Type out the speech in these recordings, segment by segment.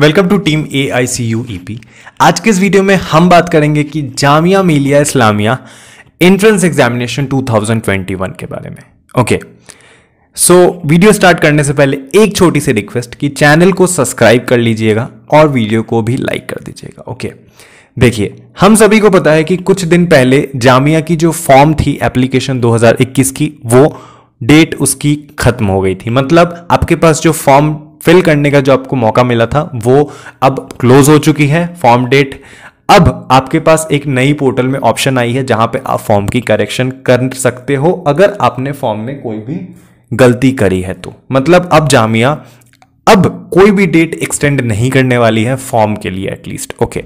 Welcome to team A I C U E P आज के इस वीडियो में हम बात करेंगे कि जामिया मिलिया इस्लामिया एंट्रेंस एग्जामिनेशन 2021 के बारे में ओके सो वीडियो स्टार्ट करने से पहले एक छोटी सी रिक्वेस्ट कि चैनल को सब्सक्राइब कर लीजिएगा और वीडियो को भी लाइक कर दीजिएगा ओके देखिए हम सभी को पता है कि कुछ दिन पहले जामिया की जो फॉर्म थी एप्लीकेशन 2021 की वो डेट उसकी खत्म हो गई थी मतलब आपके पास जो फॉर्म फिल करने का जो आपको मौका मिला था वो अब क्लोज हो चुकी है फॉर्म डेट अब आपके पास एक नई पोर्टल में ऑप्शन आई है जहां पे आप फॉर्म की करेक्शन कर सकते हो अगर आपने फॉर्म में कोई भी गलती करी है तो मतलब अब जामिया अब कोई भी डेट एक्सटेंड नहीं करने वाली है फॉर्म के लिए एटलीस्ट ओके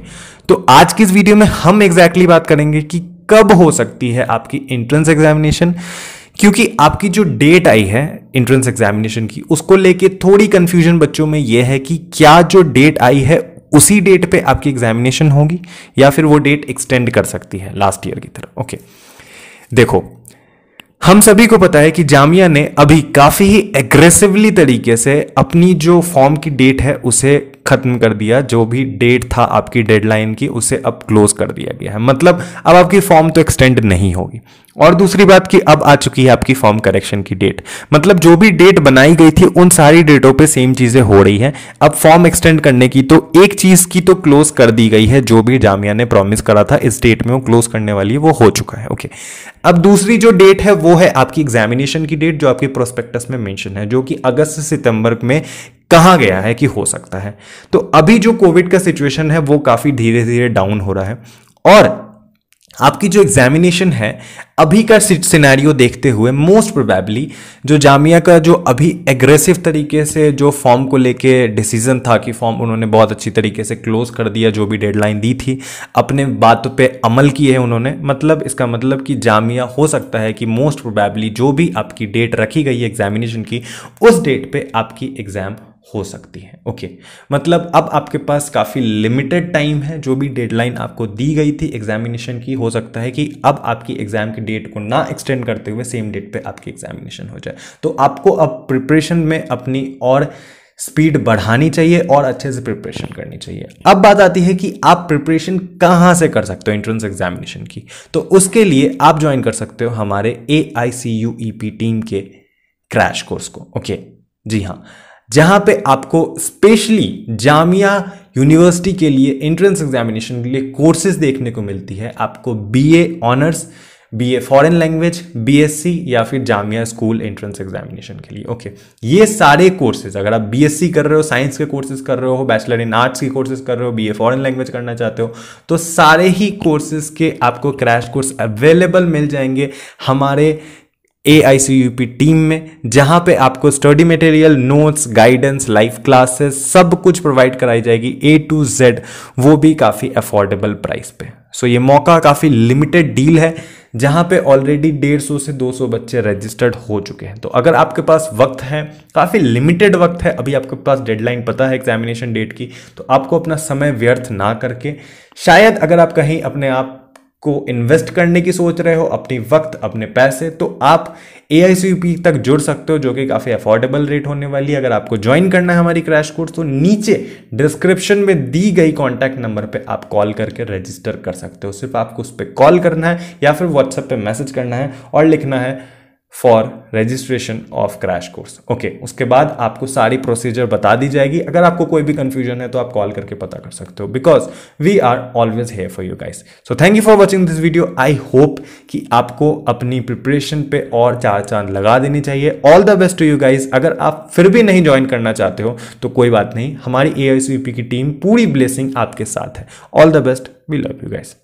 तो आज की इस वीडियो में हम एग्जैक्टली exactly बात करेंगे कि कब हो सकती है आपकी एंट्रेंस एग्जामिनेशन क्योंकि आपकी जो डेट आई है एंट्रेंस एग्जामिनेशन की उसको लेके थोड़ी कंफ्यूजन बच्चों में यह है कि क्या जो डेट आई है उसी डेट पे आपकी एग्जामिनेशन होगी या फिर वो डेट एक्सटेंड कर सकती है लास्ट ईयर की तरह ओके देखो हम सभी को पता है कि जामिया ने अभी काफ़ी ही एग्रेसिवली तरीके से अपनी जो फॉर्म की डेट है उसे खत्म कर दिया जो भी डेट था आपकी डेडलाइन की उसे अब क्लोज कर दिया गया है मतलब अब आपकी फॉर्म तो एक्सटेंड नहीं होगी और दूसरी बात कि अब आ चुकी है आपकी फॉर्म करेक्शन की डेट मतलब जो भी डेट बनाई गई थी उन सारी डेटों पे सेम चीजें हो रही हैं अब फॉर्म एक्सटेंड करने की तो एक चीज की तो क्लोज कर दी गई है जो भी जामिया ने प्रॉमिस करा था इस डेट में वो क्लोज करने वाली है वो हो चुका है ओके अब दूसरी जो डेट है वो है आपकी एग्जामिनेशन की डेट जो आपके प्रोस्पेक्टस में मेंशन है जो कि अगस्त सितंबर में कहा गया है कि हो सकता है तो अभी जो कोविड का सिचुएशन है वो काफ़ी धीरे धीरे डाउन हो रहा है और आपकी जो एग्जामिनेशन है अभी का सिनेरियो देखते हुए मोस्ट प्रोबेबली जो जामिया का जो अभी एग्रेसिव तरीके से जो फॉर्म को लेके डिसीजन था कि फॉर्म उन्होंने बहुत अच्छी तरीके से क्लोज कर दिया जो भी डेडलाइन दी थी अपने बातों पे अमल किए हैं उन्होंने मतलब इसका मतलब कि जामिया हो सकता है कि मोस्ट प्रोबेबली जो भी आपकी डेट रखी गई है एग्जामिनेशन की उस डेट पर आपकी एग्ज़ाम हो सकती है ओके मतलब अब आपके पास काफ़ी लिमिटेड टाइम है जो भी डेडलाइन आपको दी गई थी एग्जामिनेशन की हो सकता है कि अब आपकी एग्ज़ाम की डेट को ना एक्सटेंड करते हुए सेम डेट पे आपकी एग्जामिनेशन हो जाए तो आपको अब प्रिपरेशन में अपनी और स्पीड बढ़ानी चाहिए और अच्छे से प्रिपरेशन करनी चाहिए अब बात आती है कि आप प्रिपरेशन कहाँ से कर सकते हो एंट्रेंस एग्जामिनेशन की तो उसके लिए आप ज्वाइन कर सकते हो हमारे A I C U E P team के क्रैश कोर्स को ओके जी हाँ जहाँ पे आपको स्पेशली जामिया यूनिवर्सिटी के लिए एंट्रेंस एग्जामिनेशन के लिए कोर्सेज देखने को मिलती है आपको BA honours BA foreign language BSc या फिर जामिया स्कूल एंट्रेंस एग्जामिनेशन के लिए ओके okay. ये सारे कोर्सेज अगर आप बीएससी कर रहे हो साइंस के कोर्सेज कर रहे हो बैचलर इन आर्ट्स के कोर्सेज कर रहे हो बीए फॉरेन लैंग्वेज करना चाहते हो तो सारे ही कोर्सेज के आपको क्रैश कोर्स अवेलेबल मिल जाएंगे हमारे ए टीम में जहाँ पे आपको study material notes guidance live classes सब कुछ प्रोवाइड कराई जाएगी ए टू जेड वो भी काफ़ी अफोर्डेबल प्राइस पे सो so, ये मौका काफ़ी लिमिटेड डील है जहाँ पे ऑलरेडी 150 से 200 बच्चे रजिस्टर्ड हो चुके हैं तो अगर आपके पास वक्त है काफ़ी लिमिटेड वक्त है अभी आपके पास डेडलाइन पता है एग्जामिनेशन डेट की तो आपको अपना समय व्यर्थ ना करके शायद अगर आप कहीं अपने आप को इन्वेस्ट करने की सोच रहे हो अपनी वक्त अपने पैसे तो आप ए तक जुड़ सकते हो जो कि काफ़ी अफोर्डेबल रेट होने वाली है अगर आपको ज्वाइन करना है हमारी क्रैश कोर्स तो नीचे डिस्क्रिप्शन में दी गई कॉन्टैक्ट नंबर पे आप कॉल करके रजिस्टर कर सकते हो सिर्फ आपको उस पर कॉल करना है या फिर व्हाट्सएप पे मैसेज करना है और लिखना है for registration of crash course okay उसके बाद आपको सारी प्रोसीजर बता दी जाएगी अगर आपको कोई भी कंफ्यूजन है तो आप कॉल करके पता कर सकते हो because we are always here for you guys so thank you for watching this video I hope कि आपको अपनी प्रिपरेशन पे और चार चांद लगा देनी चाहिए all the best to you guys अगर आप फिर भी नहीं ज्वाइन करना चाहते हो तो कोई बात नहीं हमारी ए आई सी की टीम पूरी ब्लेसिंग आपके साथ है all the best we love you guys